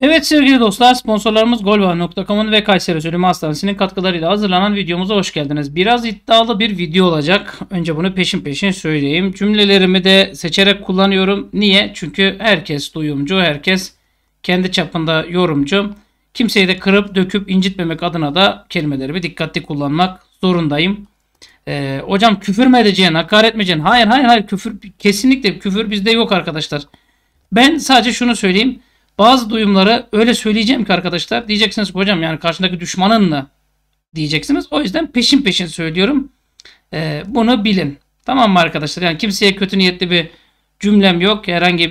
Evet sevgili dostlar sponsorlarımız golva.com'un ve Kayseri Sölümü Hastanesi'nin katkılarıyla hazırlanan videomuza hoş geldiniz. Biraz iddialı bir video olacak. Önce bunu peşin peşin söyleyeyim. Cümlelerimi de seçerek kullanıyorum. Niye? Çünkü herkes duyumcu, herkes kendi çapında yorumcu. Kimseyi de kırıp döküp incitmemek adına da kelimelerimi dikkatli kullanmak zorundayım. Ee, hocam küfür mü edeceğin, hakaret mi edeceğin? Hayır hayır hayır küfür kesinlikle küfür bizde yok arkadaşlar. Ben sadece şunu söyleyeyim bazı duyumları öyle söyleyeceğim ki arkadaşlar diyeceksiniz hocam yani karşındaki düşmanınla diyeceksiniz. O yüzden peşin peşin söylüyorum. Ee, bunu bilin. Tamam mı arkadaşlar? Yani kimseye kötü niyetli bir cümlem yok. Herhangi e,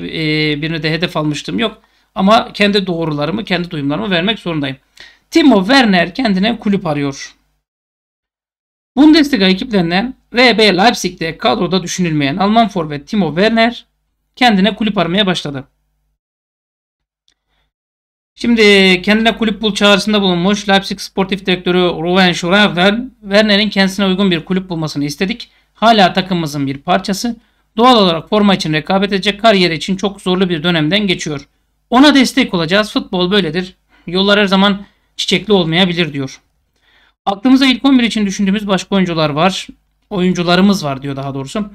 birine de hedef almıştım yok. Ama kendi doğrularımı, kendi duyumlarımı vermek zorundayım. Timo Werner kendine kulüp arıyor. Bundesliga ekiplerinden RB Leipzig'te kadroda düşünülmeyen Alman forvet Timo Werner kendine kulüp aramaya başladı. Şimdi kendine kulüp bul çağrısında bulunmuş Leipzig Sportif Direktörü Ruven Schreiber, Werner'in kendisine uygun bir kulüp bulmasını istedik. Hala takımımızın bir parçası. Doğal olarak forma için rekabet edecek kariyer için çok zorlu bir dönemden geçiyor. Ona destek olacağız. Futbol böyledir. Yollar her zaman çiçekli olmayabilir diyor. Aklımıza ilk 11 için düşündüğümüz başka oyuncular var. Oyuncularımız var diyor daha doğrusu.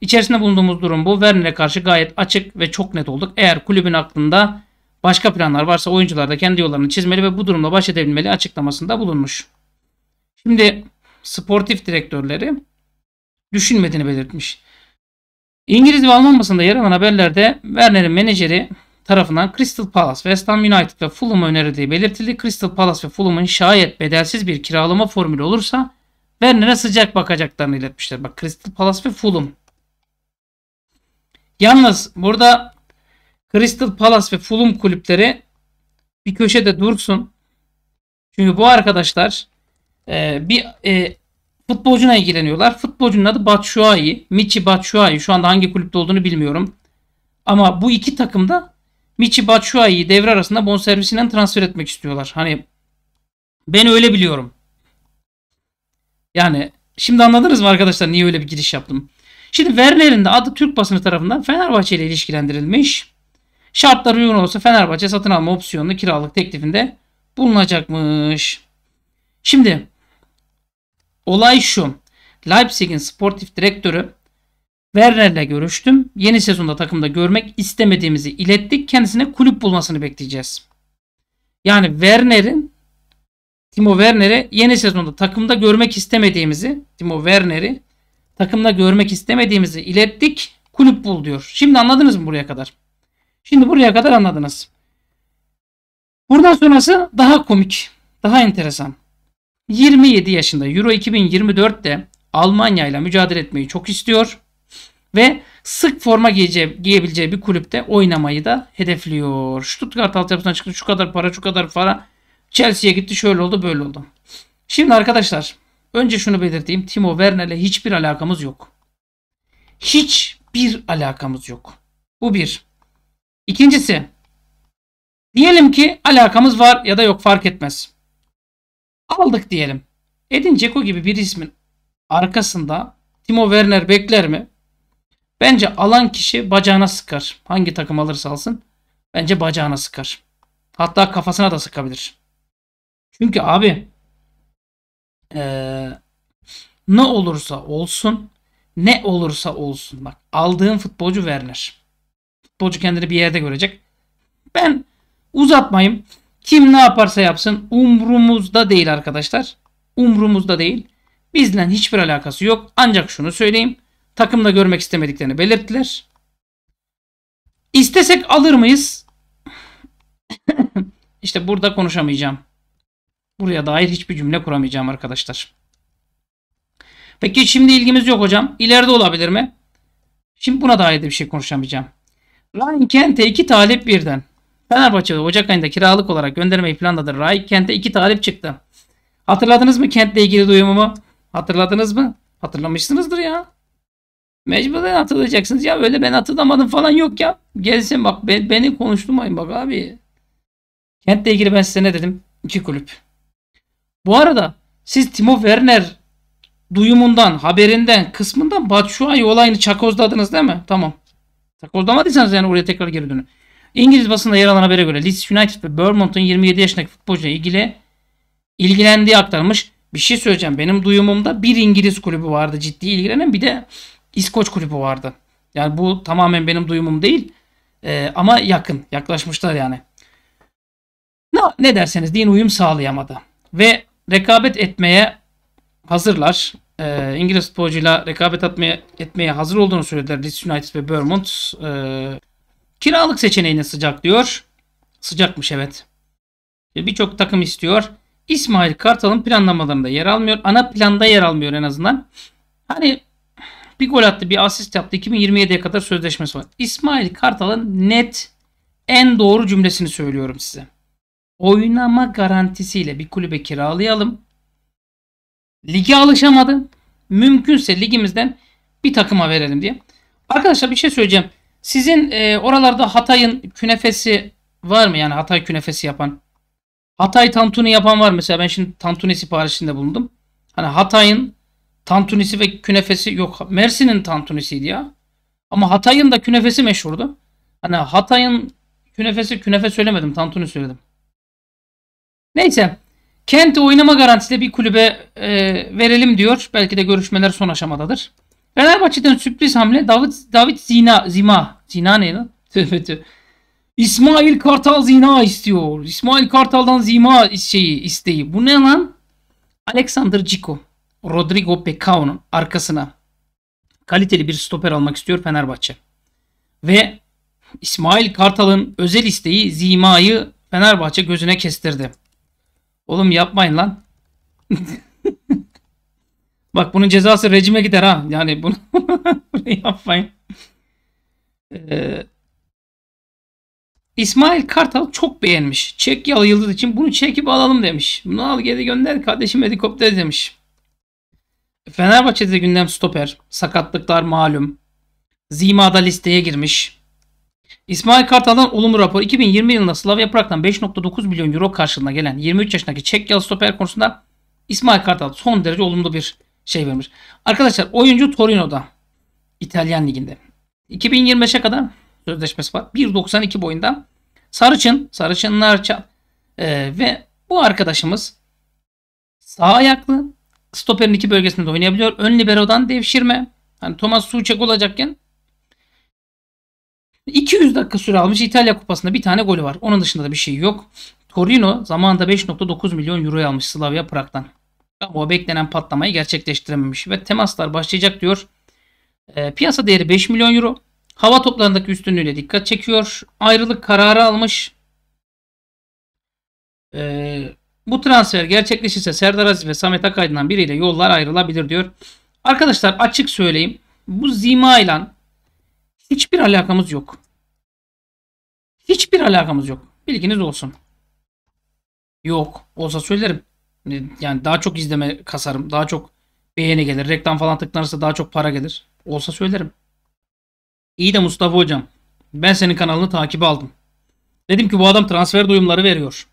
İçerisinde bulunduğumuz durum bu. Werner'e karşı gayet açık ve çok net olduk. Eğer kulübün aklında Başka planlar varsa oyuncular da kendi yollarını çizmeli ve bu durumla baş edebilmeli açıklamasında bulunmuş. Şimdi sportif direktörleri düşünmediğini belirtmiş. İngiliz ve Alman basında yer alan haberlerde Werner'in menajeri tarafından Crystal Palace, West Ham United ve Fulham'a önerildiği belirtildi. Crystal Palace ve Fulham'ın şayet bedelsiz bir kiralama formülü olursa Werner'e sıcak bakacaklarını iletmişler. Bak Crystal Palace ve Fulham. Yalnız burada Crystal Palace ve Fulham kulüpleri bir köşede dursun. Çünkü bu arkadaşlar e, bir e, futbolcuna ilgileniyorlar. Futbolcunun adı Batshuayi. Michi Batshuayi. Şu anda hangi kulüpte olduğunu bilmiyorum. Ama bu iki takım da Michi Batshuayi'yi devre arasında bonservisinden transfer etmek istiyorlar. Hani ben öyle biliyorum. Yani şimdi anladınız mı arkadaşlar niye öyle bir giriş yaptım? Şimdi Werner'in de adı Türk basını tarafından Fenerbahçe ile ilişkilendirilmiş. Şartlar uygun olsa Fenerbahçe satın alma opsiyonlu kiralık teklifinde bulunacakmış. Şimdi olay şu. Leipzig'in sportif direktörü Werner'le görüştüm. Yeni sezonda takımda görmek istemediğimizi ilettik. Kendisine kulüp bulmasını bekleyeceğiz. Yani Werner'in Timo Werner'i yeni sezonda takımda görmek istemediğimizi Timo Werner'i takımda görmek istemediğimizi ilettik. Kulüp bul diyor. Şimdi anladınız mı buraya kadar? Şimdi buraya kadar anladınız. Buradan sonrası daha komik, daha enteresan. 27 yaşında Euro 2024'te Almanya ile mücadele etmeyi çok istiyor ve sık forma giyebileceği bir kulüpte oynamayı da hedefliyor. Stuttgart altyapısından çıktı şu kadar para şu kadar para. Chelsea'ye gitti şöyle oldu böyle oldu. Şimdi arkadaşlar önce şunu belirteyim. Timo Werner ile hiçbir alakamız yok. Hiçbir alakamız yok. Bu bir. İkincisi diyelim ki alakamız var ya da yok fark etmez. Aldık diyelim. Edin Ceko gibi bir ismin arkasında Timo Werner bekler mi? Bence alan kişi bacağına sıkar. Hangi takım alırsa alsın. Bence bacağına sıkar. Hatta kafasına da sıkabilir. Çünkü abi ee, ne olursa olsun ne olursa olsun bak aldığın futbolcu Werner futbolcu kendini bir yerde görecek. Ben uzatmayayım. Kim ne yaparsa yapsın umrumuzda değil arkadaşlar. Umrumuzda değil. Bizden hiçbir alakası yok. Ancak şunu söyleyeyim. Takımda görmek istemediklerini belirttiler. İstesek alır mıyız? İşte burada konuşamayacağım. Buraya dair hiçbir cümle kuramayacağım arkadaşlar. Peki şimdi ilgimiz yok hocam. İleride olabilir mi? Şimdi buna dair de bir şey konuşamayacağım. Ryan Kent'e iki talip birden. Fenerbahçe Ocak ayında kiralık olarak göndermeyi planladı. Ryan Kent'e iki talip çıktı. Hatırladınız mı Kent'le ilgili duyumumu? Hatırladınız mı? Hatırlamışsınızdır ya. Mecburen hatırlayacaksınız ya. Öyle ben hatırlamadım falan yok ya. Gelsin bak ben, beni konuşturmayın bak abi. Kent'le ilgili ben size ne dedim? İki kulüp. Bu arada siz Timo Werner duyumundan, haberinden, kısmından Batshuayi olayını çakozladınız değil mi? Tamam. Takozlamadıysanız yani oraya tekrar geri dönün. İngiliz basında yer alan habere göre Leeds United ve Bournemouth'un 27 yaşındaki futbolcuyla ilgili ilgilendiği aktarmış. Bir şey söyleyeceğim. Benim duyumumda bir İngiliz kulübü vardı ciddi ilgilenen bir de İskoç kulübü vardı. Yani bu tamamen benim duyumum değil. Ee, ama yakın. Yaklaşmışlar yani. Ne, ne derseniz deyin uyum sağlayamadı. Ve rekabet etmeye hazırlar e, İngiliz futbolcuyla rekabet atmaya, etmeye hazır olduğunu söylediler Leeds United ve Bournemouth. E, kiralık seçeneğini sıcak diyor. Sıcakmış evet. Birçok takım istiyor. İsmail Kartal'ın planlamalarında yer almıyor. Ana planda yer almıyor en azından. Hani bir gol attı, bir asist yaptı. 2027'ye kadar sözleşmesi var. İsmail Kartal'ın net en doğru cümlesini söylüyorum size. Oynama garantisiyle bir kulübe kiralayalım. Lige alışamadı. Mümkünse ligimizden bir takıma verelim diye. Arkadaşlar bir şey söyleyeceğim. Sizin e, oralarda Hatay'ın künefesi var mı? Yani Hatay künefesi yapan. Hatay tantuni yapan var mı? mesela. Ben şimdi tantuni siparişinde bulundum. Hani Hatay'ın tantunisi ve künefesi yok. Mersin'in tantunisiydi ya. Ama Hatay'ın da künefesi meşhurdu. Hani Hatay'ın künefesi künefe söylemedim. Tantuni söyledim. Neyse. Kenti oynama garantisiyle bir kulübe e, verelim diyor. Belki de görüşmeler son aşamadadır. Fenerbahçe'den sürpriz hamle David, David Zina, Zima. Zina ne lan? İsmail Kartal Zina istiyor. İsmail Kartal'dan Zima şeyi isteği. Bu ne lan? Alexander Ciko. Rodrigo Pecao'nun arkasına kaliteli bir stoper almak istiyor Fenerbahçe. Ve İsmail Kartal'ın özel isteği Zima'yı Fenerbahçe gözüne kestirdi. Oğlum yapmayın lan. Bak bunun cezası rejime gider ha. Yani bunu, yapmayın. Ee, İsmail Kartal çok beğenmiş. Çekyalı Yıldız için bunu çekip alalım demiş. Bunu al geri gönder kardeşim helikopter demiş. Fenerbahçe'de gündem stoper. Sakatlıklar malum. Zima'da listeye girmiş. İsmail Kartal'dan olumlu rapor 2020 yılında Slavia Prag'dan 5.9 milyon euro karşılığında gelen 23 yaşındaki Çek Çekyalı stoper konusunda İsmail Kartal son derece olumlu bir şey vermiş. Arkadaşlar oyuncu Torino'da İtalyan liginde. 2025'e kadar sözleşmesi var. 1.92 boyunda. Sarıçın, Sarıçın Narça ee, ve bu arkadaşımız sağ ayaklı stoperin iki bölgesinde oynayabiliyor. Ön liberodan devşirme. Hani Thomas Suçek olacakken 200 dakika süre almış İtalya Kupası'nda bir tane golü var. Onun dışında da bir şey yok. Torino zamanında 5.9 milyon euroya almış Slavia Prag'dan. Ama o beklenen patlamayı gerçekleştirememiş ve temaslar başlayacak diyor. E, piyasa değeri 5 milyon euro. Hava toplarındaki üstünlüğüyle dikkat çekiyor. Ayrılık kararı almış. E, bu transfer gerçekleşirse Serdar Aziz ve Samet Akaydın'dan biriyle yollar ayrılabilir diyor. Arkadaşlar açık söyleyeyim. Bu Zima ile Hiçbir alakamız yok. Hiçbir alakamız yok. Bilginiz olsun. Yok. Olsa söylerim. E, yani daha çok izleme kasarım. Daha çok beğeni gelir. Reklam falan tıklanırsa daha çok para gelir. Olsa söylerim. İyi de Mustafa hocam. Ben senin kanalını takibe aldım. Dedim ki bu adam transfer duyumları veriyor.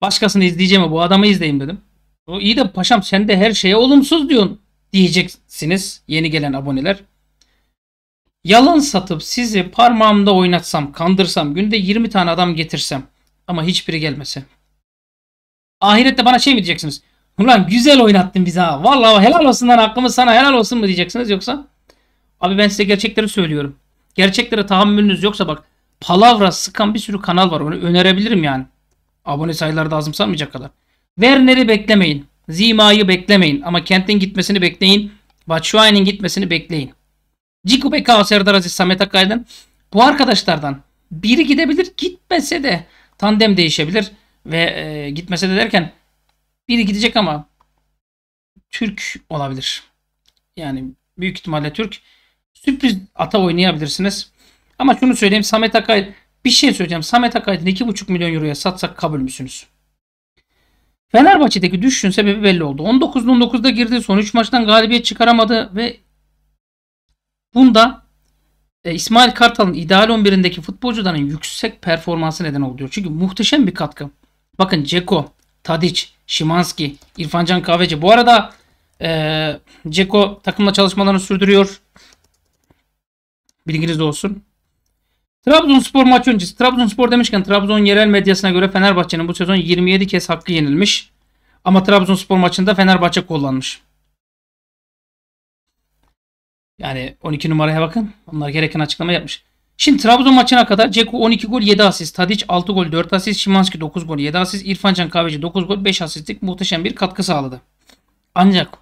Başkasını izleyeceğim bu adamı izleyeyim dedim. O iyi de paşam sen de her şeye olumsuz diyorsun diyeceksiniz yeni gelen aboneler. Yalan satıp sizi parmağımda oynatsam, kandırsam, günde 20 tane adam getirsem ama hiçbiri gelmese. Ahirette bana şey mi diyeceksiniz? Ulan güzel oynattın bize, ha. Vallahi helal olsun lan hakkımız sana helal olsun mu diyeceksiniz yoksa? Abi ben size gerçekleri söylüyorum. Gerçeklere tahammülünüz yoksa bak palavra sıkan bir sürü kanal var. Onu önerebilirim yani. Abone sayıları da azımsanmayacak kadar. Werner'i beklemeyin. Zima'yı beklemeyin. Ama Kent'in gitmesini bekleyin. Batshuayi'nin gitmesini bekleyin. Ciku Beka Serdar Aziz Samet Akay'dan bu arkadaşlardan biri gidebilir gitmese de tandem değişebilir ve e, gitmese de derken biri gidecek ama Türk olabilir. Yani büyük ihtimalle Türk. Sürpriz ata oynayabilirsiniz. Ama şunu söyleyeyim Samet Akay bir şey söyleyeceğim. Samet Akaydın 2,5 milyon euroya satsak kabul müsünüz? Fenerbahçe'deki düşüşün sebebi belli oldu. 19 19'da girdi. Son 3 maçtan galibiyet çıkaramadı ve Bunda e, İsmail Kartal'ın ideal 11'indeki futbolcuların yüksek performansı neden oluyor. Çünkü muhteşem bir katkı. Bakın Ceko, Tadic, Şimanski, İrfancan Kahveci. Bu arada Ceko e, takımla çalışmalarını sürdürüyor. Bilginiz olsun. Trabzonspor maç öncesi. Trabzonspor demişken Trabzon yerel medyasına göre Fenerbahçe'nin bu sezon 27 kez hakkı yenilmiş. Ama Trabzonspor maçında Fenerbahçe kullanmış. Yani 12 numaraya bakın. Onlar gereken açıklama yapmış. Şimdi Trabzon maçına kadar Ceku 12 gol 7 asist. Tadic 6 gol 4 asist. Şimanski 9 gol 7 asist. İrfan Can Kahveci 9 gol 5 asistlik muhteşem bir katkı sağladı. Ancak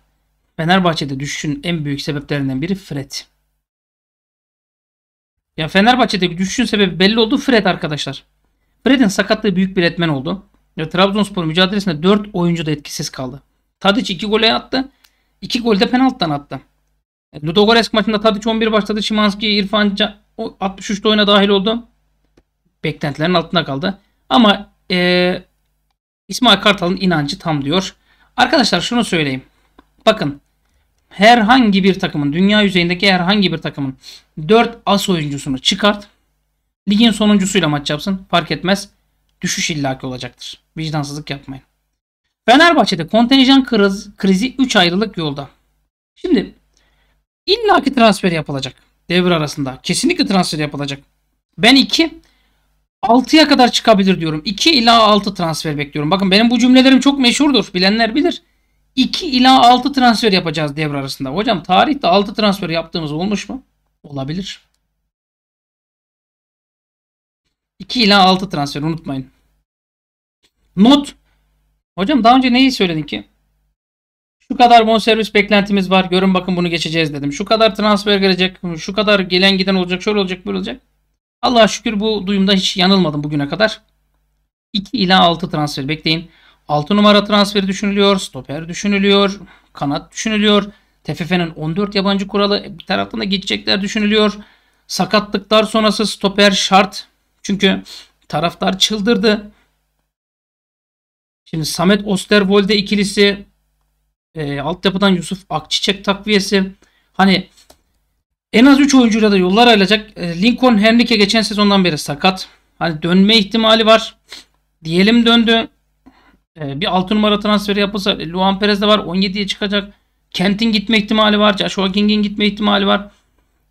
Fenerbahçe'de düşüşün en büyük sebeplerinden biri Fred. Ya Fenerbahçe'deki düşüşün sebebi belli oldu Fred arkadaşlar. Fred'in sakatlığı büyük bir etmen oldu. Ya Trabzonspor mücadelesinde 4 oyuncu da etkisiz kaldı. Tadic 2 gole attı. 2 gol de penaltıdan attı. E, Ludogoresk maçında Tadic 11 başladı. Şimanski, İrfan Can, 63'te oyuna dahil oldu. Beklentilerin altında kaldı. Ama e, İsmail Kartal'ın inancı tam diyor. Arkadaşlar şunu söyleyeyim. Bakın herhangi bir takımın dünya yüzeyindeki herhangi bir takımın 4 as oyuncusunu çıkart. Ligin sonuncusuyla maç yapsın. Fark etmez. Düşüş illaki olacaktır. Vicdansızlık yapmayın. Fenerbahçe'de kontenjan kriz, krizi 3 ayrılık yolda. Şimdi İlla ki transfer yapılacak. Devre arasında. Kesinlikle transfer yapılacak. Ben 2 6'ya kadar çıkabilir diyorum. 2 ila 6 transfer bekliyorum. Bakın benim bu cümlelerim çok meşhurdur. Bilenler bilir. 2 ila 6 transfer yapacağız devre arasında. Hocam tarihte 6 transfer yaptığımız olmuş mu? Olabilir. 2 ila 6 transfer unutmayın. Not. Hocam daha önce neyi söyledin ki? Şu kadar bonservis beklentimiz var. Görün bakın bunu geçeceğiz dedim. Şu kadar transfer gelecek. Şu kadar gelen giden olacak. Şöyle olacak böyle olacak. Allah şükür bu duyumda hiç yanılmadım bugüne kadar. 2 ila 6 transfer bekleyin. 6 numara transferi düşünülüyor. Stoper düşünülüyor. Kanat düşünülüyor. TFF'nin 14 yabancı kuralı bir taraftan da geçecekler düşünülüyor. Sakatlıklar sonrası stoper şart. Çünkü taraftar çıldırdı. Şimdi Samet Osterwolde ikilisi e, altyapıdan Yusuf Akçiçek takviyesi. Hani en az 3 oyuncuyla da yollar ayrılacak. E, Lincoln Henrique geçen sezondan beri sakat. Hani dönme ihtimali var. Diyelim döndü. E, bir 6 numara transferi yapılsa e, Luan Perez de var. 17'ye çıkacak. Kent'in gitme ihtimali var. Joshua King'in gitme ihtimali var.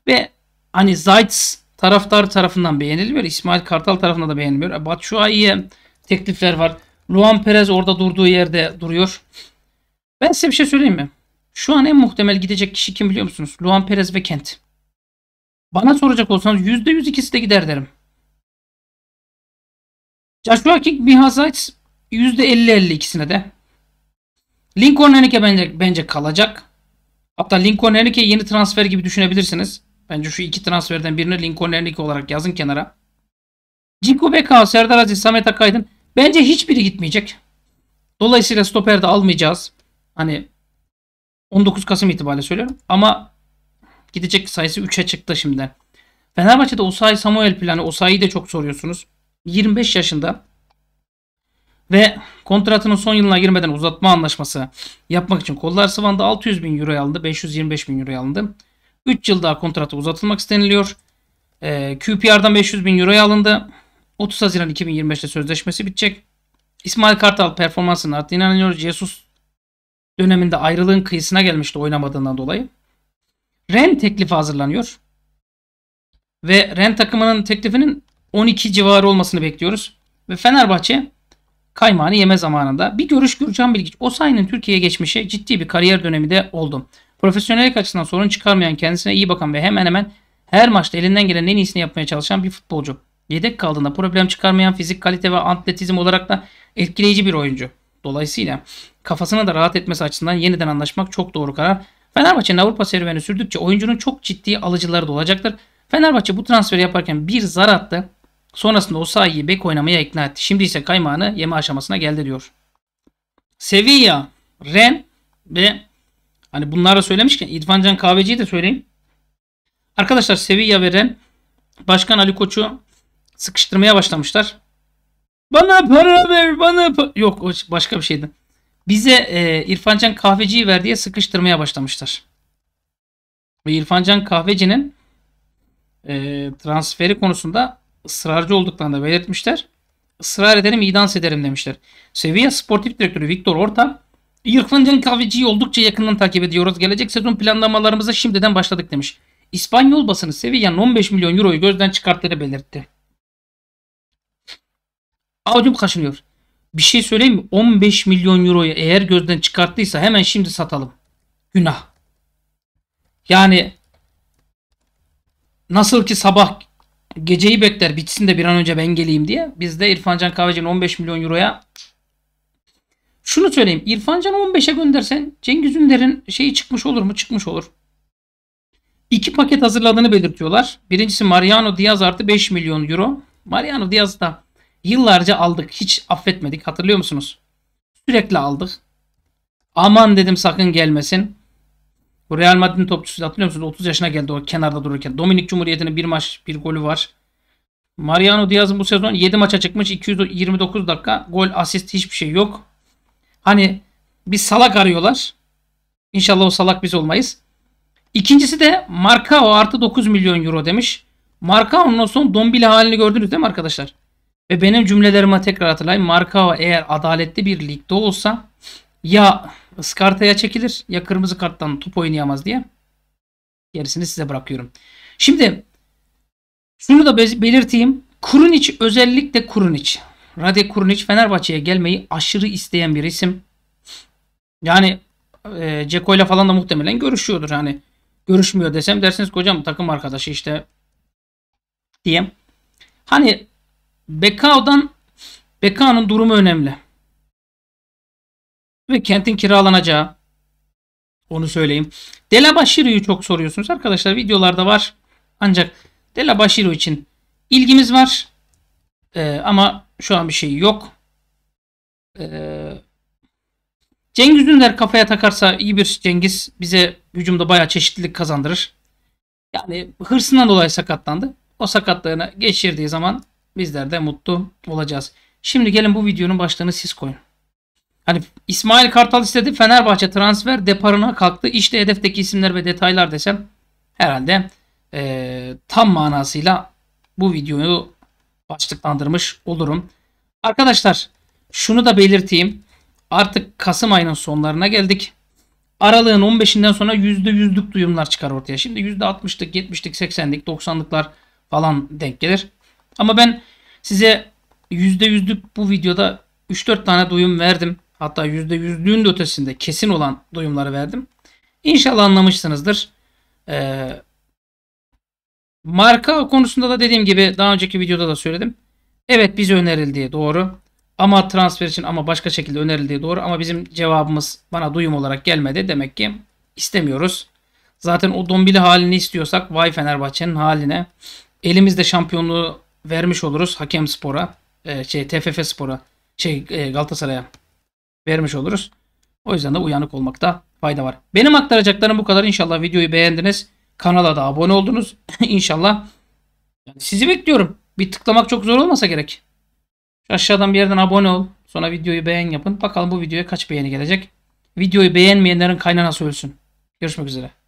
Ve hani Zaitz taraftar tarafından beğenilmiyor. İsmail Kartal tarafından da beğenilmiyor. E, Batshuayi'ye teklifler var. Luan Perez orada durduğu yerde duruyor. Ben size bir şey söyleyeyim mi? Şu an en muhtemel gidecek kişi kim biliyor musunuz? Luan Perez ve Kent. Bana soracak olsanız %100 ikisi de gider derim. Joshua King, Miha Zayt %50-50 ikisine de. Lincoln Henrique bence, bence kalacak. Hatta Lincoln Henrique yeni transfer gibi düşünebilirsiniz. Bence şu iki transferden birini Lincoln Henrique olarak yazın kenara. Ciku Beka, Serdar Aziz, Samet Akaydın. Bence hiçbiri gitmeyecek. Dolayısıyla stoper de almayacağız. Hani 19 Kasım itibariyle söylüyorum. Ama gidecek sayısı 3'e çıktı şimdi. Fenerbahçe'de Osay Samuel planı. Osay'ı da çok soruyorsunuz. 25 yaşında ve kontratının son yılına girmeden uzatma anlaşması yapmak için kollar sıvandı. 600 bin euro alındı. 525 bin euro alındı. 3 yıl daha kontratı uzatılmak isteniliyor. E, ee, QPR'dan 500 bin euro alındı. 30 Haziran 2025'te sözleşmesi bitecek. İsmail Kartal performansının arttığına inanıyoruz. Jesus döneminde ayrılığın kıyısına gelmişti oynamadığından dolayı. Ren teklifi hazırlanıyor. Ve Ren takımının teklifinin 12 civarı olmasını bekliyoruz. Ve Fenerbahçe kaymağını yeme zamanında bir görüş Gürcan Bilgiç o sayının Türkiye'ye geçmişi ciddi bir kariyer dönemi de oldu. Profesyonellik açısından sorun çıkarmayan kendisine iyi bakan ve hemen hemen her maçta elinden gelen en iyisini yapmaya çalışan bir futbolcu. Yedek kaldığında problem çıkarmayan fizik kalite ve atletizm olarak da etkileyici bir oyuncu. Dolayısıyla kafasına da rahat etmesi açısından yeniden anlaşmak çok doğru karar. Fenerbahçe'nin Avrupa serüveni sürdükçe oyuncunun çok ciddi alıcıları da olacaktır. Fenerbahçe bu transferi yaparken bir zar attı. Sonrasında o sahiyi bek oynamaya ikna etti. Şimdi ise kaymağını yeme aşamasına geldi diyor. Sevilla, Ren ve hani bunları söylemişken İrfan Can Kahveci'yi de söyleyeyim. Arkadaşlar Sevilla ve Ren Başkan Ali Koç'u sıkıştırmaya başlamışlar. Bana para ver bana pa Yok başka bir şeydi bize e, İrfancan Kahveci'yi ver diye sıkıştırmaya başlamışlar. Ve İrfancan Kahveci'nin e, transferi konusunda ısrarcı olduklarını da belirtmişler. Israr ederim, idans ederim demişler. Sevilla Sportif Direktörü Viktor Orta, İrfancan Kahveci'yi oldukça yakından takip ediyoruz. Gelecek sezon planlamalarımıza şimdiden başladık demiş. İspanyol basını Sevilla'nın 15 milyon euroyu gözden çıkarttığını belirtti. Avucum kaşınıyor bir şey söyleyeyim mi? 15 milyon euroyu eğer gözden çıkarttıysa hemen şimdi satalım. Günah. Yani nasıl ki sabah geceyi bekler bitsin de bir an önce ben geleyim diye. Biz de İrfancan Kahveci'nin 15 milyon euroya şunu söyleyeyim. İrfancan'ı 15'e göndersen Cengiz Ünder'in şeyi çıkmış olur mu? Çıkmış olur. İki paket hazırladığını belirtiyorlar. Birincisi Mariano Diaz artı 5 milyon euro. Mariano Diaz da Yıllarca aldık. Hiç affetmedik. Hatırlıyor musunuz? Sürekli aldık. Aman dedim sakın gelmesin. Bu Real Madrid'in topçusu hatırlıyor musunuz? 30 yaşına geldi o kenarda dururken. Dominik Cumhuriyeti'nin bir maç bir golü var. Mariano Diaz'ın bu sezon 7 maça çıkmış. 229 dakika. Gol, asist hiçbir şey yok. Hani bir salak arıyorlar. İnşallah o salak biz olmayız. İkincisi de Marcao artı 9 milyon euro demiş. Marcao'nun son dombili halini gördünüz değil mi arkadaşlar? Ve benim cümlelerime tekrar hatırlayın. Markao eğer adaletli bir ligde olsa ya ıskartaya çekilir ya kırmızı karttan top oynayamaz diye. Gerisini size bırakıyorum. Şimdi şunu da belirteyim. Kurunic özellikle Kurunic. Rade Kurunic Fenerbahçe'ye gelmeyi aşırı isteyen bir isim. Yani e, Ceko ile falan da muhtemelen görüşüyordur. Yani görüşmüyor desem dersiniz ki hocam takım arkadaşı işte diye. Hani Bekao'dan Bekao'nun durumu önemli. Ve kentin kiralanacağı. Onu söyleyeyim. Dela Delabaşiro'yu çok soruyorsunuz arkadaşlar. Videolarda var. Ancak Dela Delabaşiro için ilgimiz var. Ee, ama şu an bir şey yok. Ee, Cengiz Ünder kafaya takarsa iyi bir Cengiz bize hücumda bayağı çeşitlilik kazandırır. Yani hırsından dolayı sakatlandı. O sakatlığını geçirdiği zaman Bizler de mutlu olacağız. Şimdi gelin bu videonun başlığını siz koyun. Hani İsmail Kartal istedi Fenerbahçe transfer deparına kalktı. İşte hedefteki isimler ve detaylar desem herhalde e, tam manasıyla bu videoyu başlıklandırmış olurum. Arkadaşlar şunu da belirteyim. Artık Kasım ayının sonlarına geldik. Aralığın 15'inden sonra %100'lük duyumlar çıkar ortaya. Şimdi %60'lık, 70'lik, 80'lik, 90'lıklar falan denk gelir. Ama ben size %100'lük bu videoda 3-4 tane duyum verdim. Hatta %100'lüğün de ötesinde kesin olan duyumları verdim. İnşallah anlamışsınızdır. Ee, marka konusunda da dediğim gibi daha önceki videoda da söyledim. Evet biz önerildiği doğru. Ama transfer için ama başka şekilde önerildiği doğru. Ama bizim cevabımız bana duyum olarak gelmedi. Demek ki istemiyoruz. Zaten o dombili halini istiyorsak vay Fenerbahçe'nin haline. Elimizde şampiyonluğu vermiş oluruz Hakem Spor'a, e, şey TFF Spor'a, şey e, Galatasaray'a vermiş oluruz. O yüzden de uyanık olmakta fayda var. Benim aktaracaklarım bu kadar. İnşallah videoyu beğendiniz. Kanala da abone oldunuz. İnşallah yani sizi bekliyorum. Bir tıklamak çok zor olmasa gerek. Şu aşağıdan bir yerden abone ol. Sonra videoyu beğen yapın. Bakalım bu videoya kaç beğeni gelecek. Videoyu beğenmeyenlerin kaynağı nasıl ölsün. Görüşmek üzere.